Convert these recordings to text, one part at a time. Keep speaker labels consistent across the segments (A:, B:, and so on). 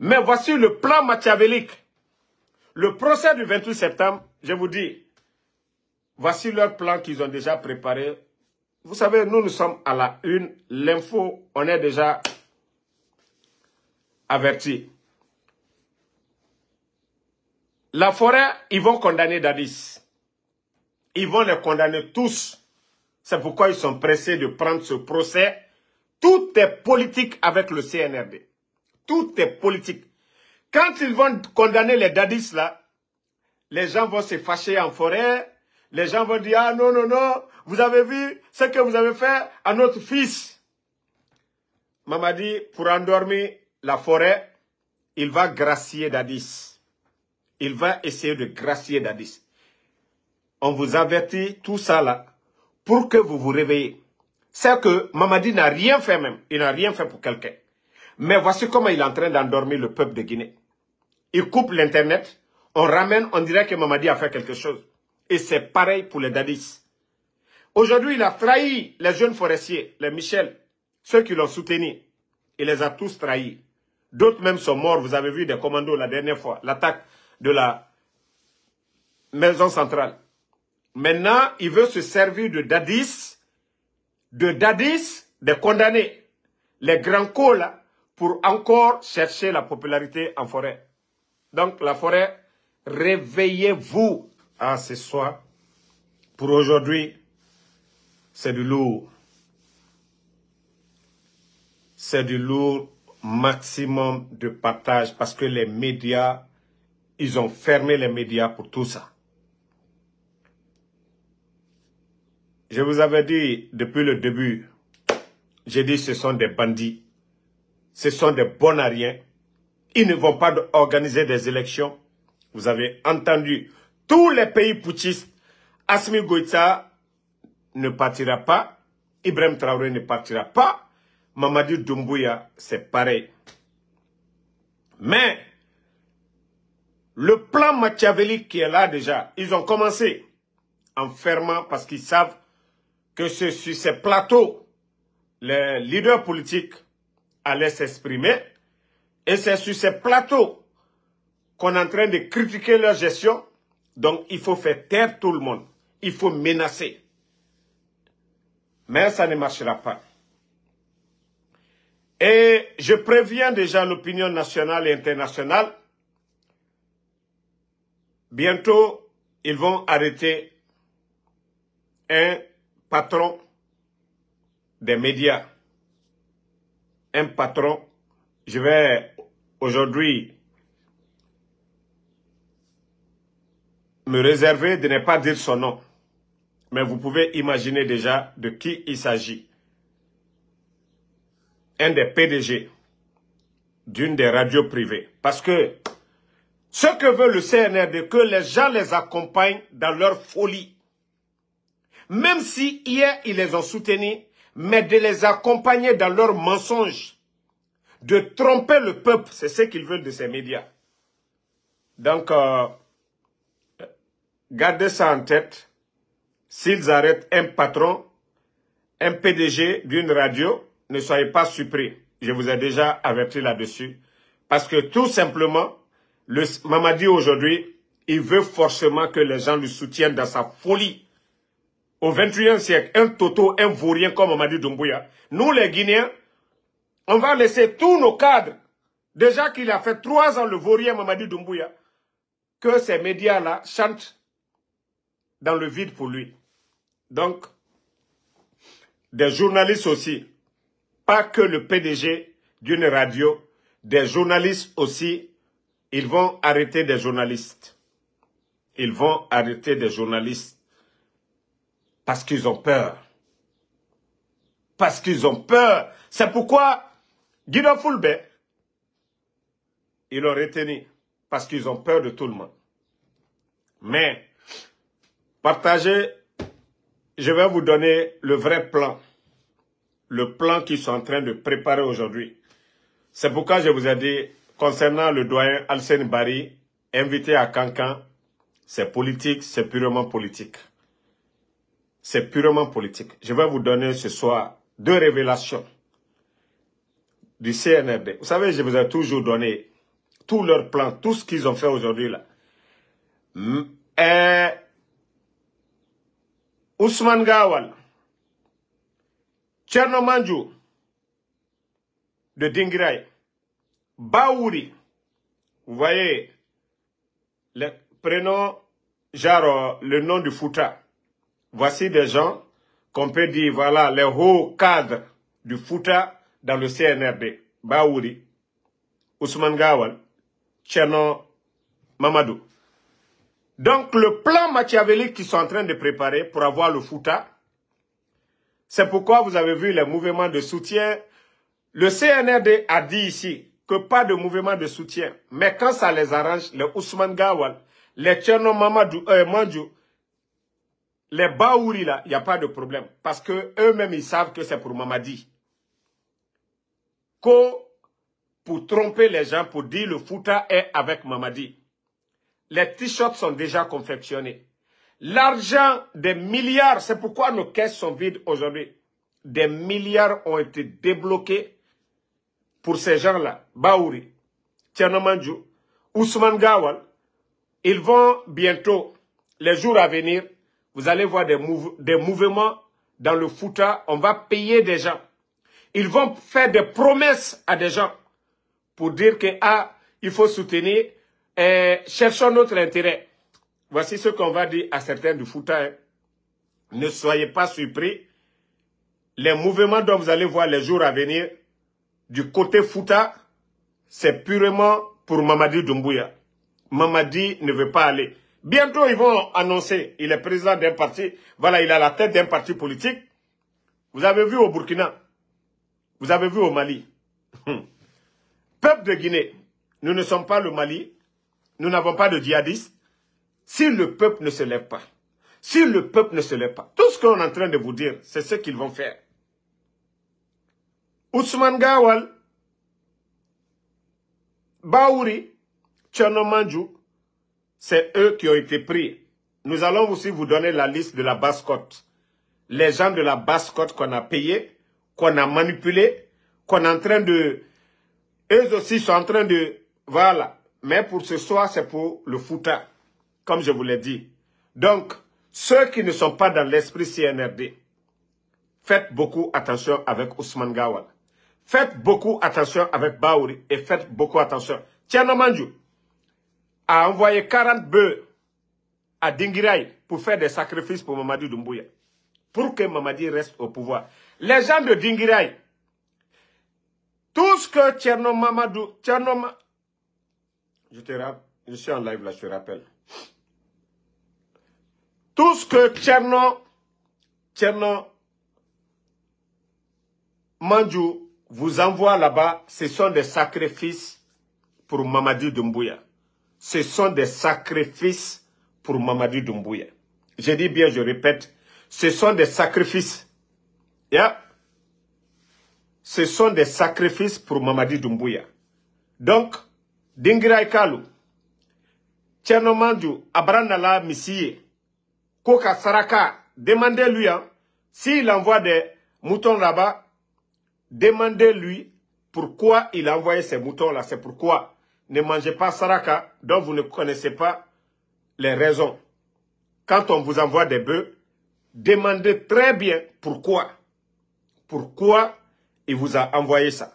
A: Mais voici le plan machiavélique. Le procès du 28 septembre, je vous dis, voici leur plan qu'ils ont déjà préparé. Vous savez, nous, nous sommes à la une. L'info, on est déjà averti. La forêt, ils vont condamner Dadis. Ils vont les condamner tous. C'est pourquoi ils sont pressés de prendre ce procès. Tout est politique avec le CNRD. Tout est politique. Quand ils vont condamner les dadis là, les gens vont se fâcher en forêt. Les gens vont dire, ah non, non, non, vous avez vu ce que vous avez fait à notre fils. Mamadi, pour endormir la forêt, il va gracier Dadis. Il va essayer de gracier Dadis. On vous avertit tout ça là pour que vous vous réveillez. C'est que Mamadi n'a rien fait même. Il n'a rien fait pour quelqu'un. Mais voici comment il est en train d'endormir le peuple de Guinée. Il coupe l'Internet, on ramène, on dirait que Mamadi a fait quelque chose. Et c'est pareil pour les dadis. Aujourd'hui, il a trahi les jeunes forestiers, les Michel, ceux qui l'ont soutenu. Il les a tous trahis. D'autres même sont morts. Vous avez vu des commandos la dernière fois, l'attaque de la maison centrale. Maintenant, il veut se servir de Dadis, de Dadis, des condamnés. Les grands cols, pour encore chercher la popularité en forêt. Donc la forêt, réveillez-vous à ce soir. Pour aujourd'hui, c'est du lourd. C'est du lourd maximum de partage parce que les médias, ils ont fermé les médias pour tout ça. Je vous avais dit depuis le début, j'ai dit ce sont des bandits ce sont des bons à rien. Ils ne vont pas organiser des élections. Vous avez entendu tous les pays putschistes. Asmi Goïta ne partira pas. Ibrahim Traoré ne partira pas. Mamadou Doumbouya, c'est pareil. Mais le plan machiavélique qui est là déjà, ils ont commencé en fermant parce qu'ils savent que sur ces plateaux, les leaders politiques allait s'exprimer. Et c'est sur ces plateaux qu'on est en train de critiquer leur gestion. Donc, il faut faire taire tout le monde. Il faut menacer. Mais ça ne marchera pas. Et je préviens déjà l'opinion nationale et internationale. Bientôt, ils vont arrêter un patron des médias un patron. Je vais aujourd'hui me réserver de ne pas dire son nom. Mais vous pouvez imaginer déjà de qui il s'agit. Un des PDG d'une des radios privées. Parce que ce que veut le CNRD, que les gens les accompagnent dans leur folie. Même si hier, ils les ont soutenus, mais de les accompagner dans leurs mensonges, de tromper le peuple. C'est ce qu'ils veulent de ces médias. Donc, euh, gardez ça en tête. S'ils arrêtent un patron, un PDG d'une radio, ne soyez pas surpris. Je vous ai déjà averti là-dessus. Parce que tout simplement, le Mamadi aujourd'hui, il veut forcément que les gens le soutiennent dans sa folie au 21 siècle, un Toto, un Vaurien comme Mamadi Doumbouya, nous les Guinéens, on va laisser tous nos cadres, déjà qu'il a fait trois ans le Vaurien Mamadi Doumbouya, que ces médias-là chantent dans le vide pour lui. Donc, des journalistes aussi, pas que le PDG d'une radio, des journalistes aussi, ils vont arrêter des journalistes. Ils vont arrêter des journalistes parce qu'ils ont peur. Parce qu'ils ont peur. C'est pourquoi Guido Fulbe, ils l'ont retenu. Parce qu'ils ont peur de tout le monde. Mais, partagez, je vais vous donner le vrai plan. Le plan qu'ils sont en train de préparer aujourd'hui. C'est pourquoi je vous ai dit, concernant le doyen Alsen Bari, invité à Cancan, c'est politique, c'est purement politique c'est purement politique. Je vais vous donner ce soir deux révélations du CNRD. Vous savez, je vous ai toujours donné tous leurs plans, tout ce qu'ils ont fait aujourd'hui là. Euh, Ousmane Gawal, Tchernomanjou de Dingirai, Baouri, vous voyez, le prénom, genre euh, le nom du Fouta, voici des gens qu'on peut dire, voilà, les hauts cadres du FUTA dans le CNRD. Baouri, Ousmane Gawal, Tchernon Mamadou. Donc le plan machiavélique qu'ils sont en train de préparer pour avoir le FUTA, c'est pourquoi vous avez vu les mouvements de soutien. Le CNRD a dit ici que pas de mouvement de soutien. Mais quand ça les arrange, les Ousmane Gawal, les Tchernon Mamadou, et euh, Mandjou, les Baouri, là, il n'y a pas de problème. Parce que eux-mêmes, ils savent que c'est pour Mamadi. Ko, pour tromper les gens, pour dire le Fouta est avec Mamadi. Les t-shirts sont déjà confectionnés. L'argent des milliards, c'est pourquoi nos caisses sont vides aujourd'hui. Des milliards ont été débloqués pour ces gens-là. Baouri, Tiananmenju, Ousmane Gawal. Ils vont bientôt, les jours à venir, vous allez voir des, mouvements dans le fouta. On va payer des gens. Ils vont faire des promesses à des gens pour dire que ah, il faut soutenir. Et euh, cherchons notre intérêt. Voici ce qu'on va dire à certains du fouta. Hein. Ne soyez pas surpris. Les mouvements dont vous allez voir les jours à venir, du côté Fouta, c'est purement pour Mamadi Doumbouya. Mamadi ne veut pas aller. Bientôt, ils vont annoncer, il est président d'un parti, voilà, il a la tête d'un parti politique. Vous avez vu au Burkina, vous avez vu au Mali. Hum. Peuple de Guinée, nous ne sommes pas le Mali, nous n'avons pas de djihadistes. Si le peuple ne se lève pas, si le peuple ne se lève pas, tout ce qu'on est en train de vous dire, c'est ce qu'ils vont faire. Ousmane Gawal, Baouri, Tchernomandjou. C'est eux qui ont été pris. Nous allons aussi vous donner la liste de la basse Les gens de la basse-côte qu'on a payés, qu'on a manipulés, qu'on est en train de... Eux aussi sont en train de... Voilà. Mais pour ce soir, c'est pour le fouta, comme je vous l'ai dit. Donc, ceux qui ne sont pas dans l'esprit CNRD, faites beaucoup attention avec Ousmane Gawal. Faites beaucoup attention avec Baouri et faites beaucoup attention. Tiens, Manjou, a envoyé 40 bœufs à Dingirai pour faire des sacrifices pour Mamadou Doumbouya. Pour que Mamadi reste au pouvoir. Les gens de Dingirai, tout ce que Tcherno Mamadou, Tcherno je, je suis en live là, je te rappelle. Tout ce que Tcherno, Tcherno Mandjou, vous envoie là-bas, ce sont des sacrifices pour Mamadi Doumbouya ce sont des sacrifices pour Mamadi Doumbouya. Je dis bien, je répète, ce sont des sacrifices. Ce sont des sacrifices pour Mamadi Doumbouya. Donc, Dingira kalu. Tchernomandou, Abranala Koka Saraka, demandez-lui, hein. s'il envoie des moutons là-bas, demandez-lui pourquoi il a envoyé ces moutons-là, c'est pourquoi ne mangez pas Saraka, dont vous ne connaissez pas les raisons. Quand on vous envoie des bœufs, demandez très bien pourquoi. Pourquoi il vous a envoyé ça.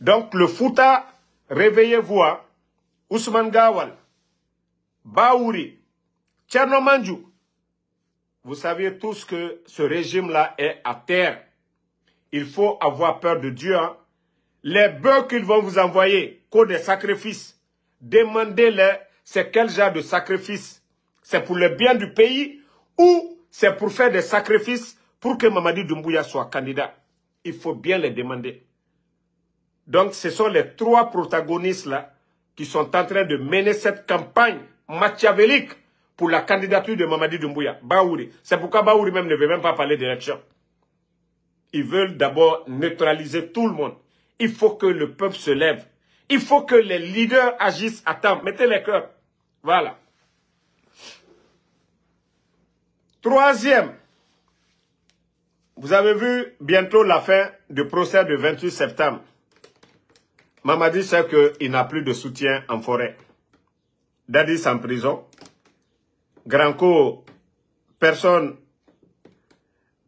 A: Donc le Fouta, réveillez-vous Ousmane Gawal, Baouri, Tchernomandjou. Vous savez tous que ce régime-là est à terre. Il faut avoir peur de Dieu. Hein. Les bœufs qu'ils vont vous envoyer, qu'ont des sacrifices. Demandez-les, c'est quel genre de sacrifice C'est pour le bien du pays ou c'est pour faire des sacrifices pour que Mamadi Doumbouya soit candidat Il faut bien les demander. Donc ce sont les trois protagonistes-là qui sont en train de mener cette campagne machiavélique pour la candidature de Mamadi Doumbouya, Baouri. C'est pourquoi Baouri même ne veut même pas parler d'élection. Ils veulent d'abord neutraliser tout le monde il faut que le peuple se lève. Il faut que les leaders agissent à temps. Mettez les cœurs. Voilà. Troisième, vous avez vu bientôt la fin du procès du 28 septembre. Mamadi sait qu'il n'a plus de soutien en forêt. Dadis en prison. Granco, personne.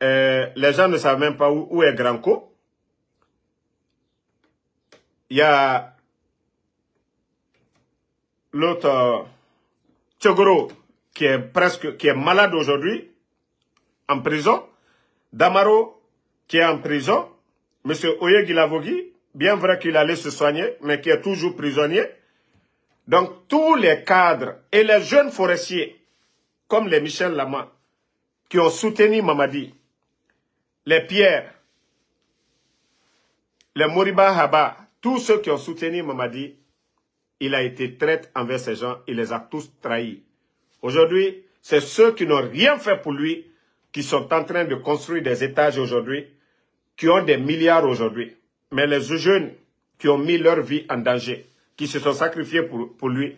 A: Euh, les gens ne savent même pas où est Granco il y a l'autre Tchogoro qui est qui est malade aujourd'hui en prison. Damaro qui est en prison. Monsieur Lavogi, bien vrai qu'il allait se soigner, mais qui est toujours prisonnier. Donc tous les cadres et les jeunes forestiers, comme les Michel Lama, qui ont soutenu Mamadi, les Pierre, les Moriba Haba, tous ceux qui ont soutenu Mamadi, il a été traite envers ces gens, il les a tous trahis. Aujourd'hui, c'est ceux qui n'ont rien fait pour lui qui sont en train de construire des étages aujourd'hui, qui ont des milliards aujourd'hui. Mais les jeunes qui ont mis leur vie en danger, qui se sont sacrifiés pour, pour lui,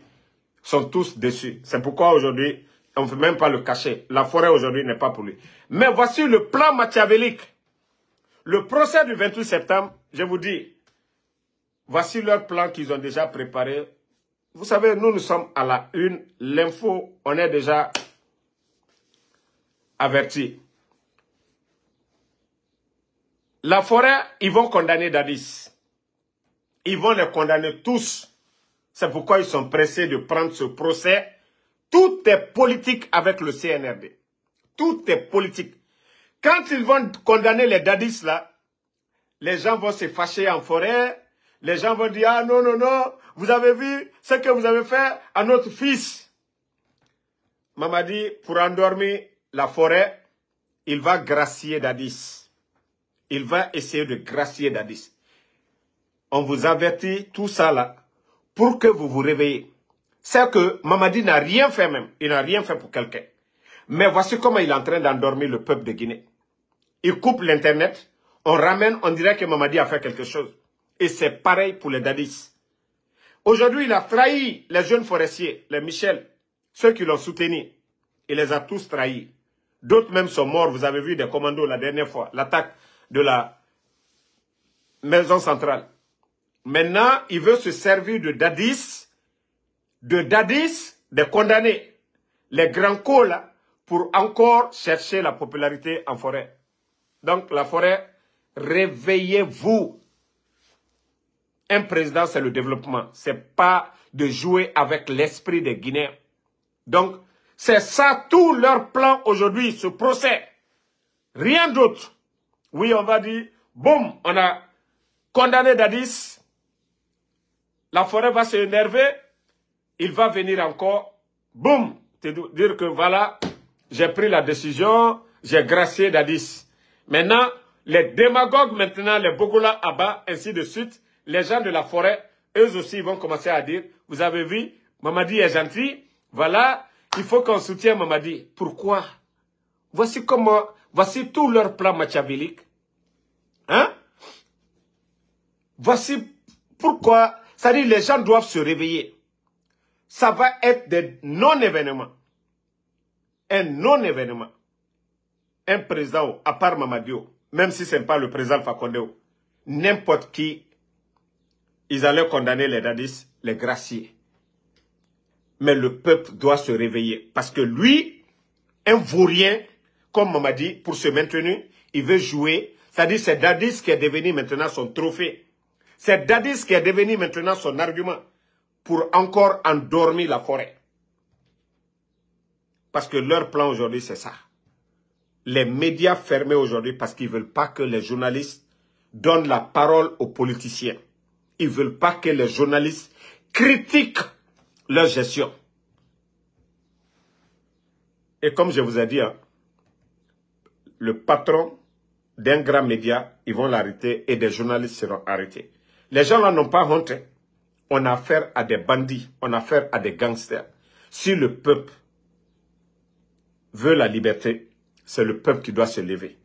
A: sont tous déçus. C'est pourquoi aujourd'hui, on ne veut même pas le cacher. La forêt aujourd'hui n'est pas pour lui. Mais voici le plan machiavélique. Le procès du 28 septembre, je vous dis, Voici leur plan qu'ils ont déjà préparé. Vous savez, nous, nous sommes à la une. L'info, on est déjà averti. La forêt, ils vont condamner Dadis. Ils vont les condamner tous. C'est pourquoi ils sont pressés de prendre ce procès. Tout est politique avec le CNRD. Tout est politique. Quand ils vont condamner les Dadis, là, les gens vont se fâcher en forêt. Les gens vont dire, ah non, non, non, vous avez vu ce que vous avez fait à notre fils. Mamadi, pour endormir la forêt, il va gracier Dadis. Il va essayer de gracier Dadis. On vous avertit tout ça là pour que vous vous réveillez. C'est que Mamadi n'a rien fait même. Il n'a rien fait pour quelqu'un. Mais voici comment il est en train d'endormir le peuple de Guinée. Il coupe l'Internet. On ramène, on dirait que Mamadi a fait quelque chose. Et c'est pareil pour les dadis. Aujourd'hui, il a trahi les jeunes forestiers, les Michel, ceux qui l'ont soutenu. Il les a tous trahis. D'autres même sont morts. Vous avez vu des commandos la dernière fois, l'attaque de la maison centrale. Maintenant, il veut se servir de dadis, de dadis, des condamnés, les grands cols, pour encore chercher la popularité en forêt. Donc, la forêt, réveillez-vous. Un président, c'est le développement. C'est pas de jouer avec l'esprit des Guinéens. Donc, c'est ça tout leur plan aujourd'hui, ce procès. Rien d'autre. Oui, on va dire, boum, on a condamné Dadis. La forêt va s'énerver. Il va venir encore. Boum, dire que voilà, j'ai pris la décision, j'ai gracié Dadis. Maintenant, les démagogues, maintenant, les Bogola Abba, ainsi de suite, les gens de la forêt, eux aussi, vont commencer à dire, vous avez vu, Mamadi est gentil, voilà, il faut qu'on soutienne Mamadi. Pourquoi Voici comment, voici tout leur plan machiavélique. Hein Voici pourquoi, ça dit les gens doivent se réveiller. Ça va être des non-événements. Un non-événement. Un président, à part Mamadi, même si ce n'est pas le président Fakondeo, n'importe qui ils allaient condamner les dadis, les graciers. Mais le peuple doit se réveiller. Parce que lui, un vaurien, comme m'a dit, pour se maintenir, il veut jouer. C'est-à-dire c'est Dadis qui est devenu maintenant son trophée. C'est Dadis qui est devenu maintenant son argument pour encore endormir la forêt. Parce que leur plan aujourd'hui, c'est ça. Les médias fermés aujourd'hui parce qu'ils ne veulent pas que les journalistes donnent la parole aux politiciens ils ne veulent pas que les journalistes critiquent leur gestion. Et comme je vous ai dit, hein, le patron d'un grand média, ils vont l'arrêter et des journalistes seront arrêtés. Les gens là n'ont pas honte. On a affaire à des bandits, on a affaire à des gangsters. Si le peuple veut la liberté, c'est le peuple qui doit se lever.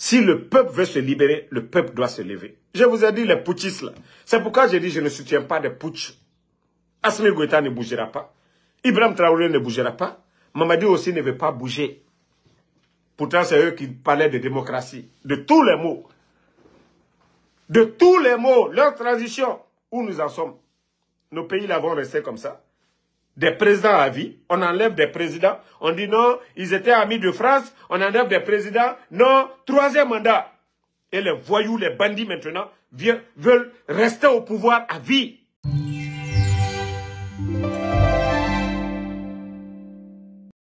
A: Si le peuple veut se libérer, le peuple doit se lever. Je vous ai dit les putschistes là. C'est pourquoi j'ai dit je ne soutiens pas des putsch. Asmi Goueta ne bougera pas. Ibrahim Traoré ne bougera pas. Mamadi aussi ne veut pas bouger. Pourtant, c'est eux qui parlaient de démocratie. De tous les mots. De tous les mots. Leur transition. Où nous en sommes. Nos pays l'avons resté comme ça des présidents à vie, on enlève des présidents, on dit non, ils étaient amis de France, on enlève des présidents, non, troisième mandat. Et les voyous, les bandits maintenant, veulent rester au pouvoir à vie.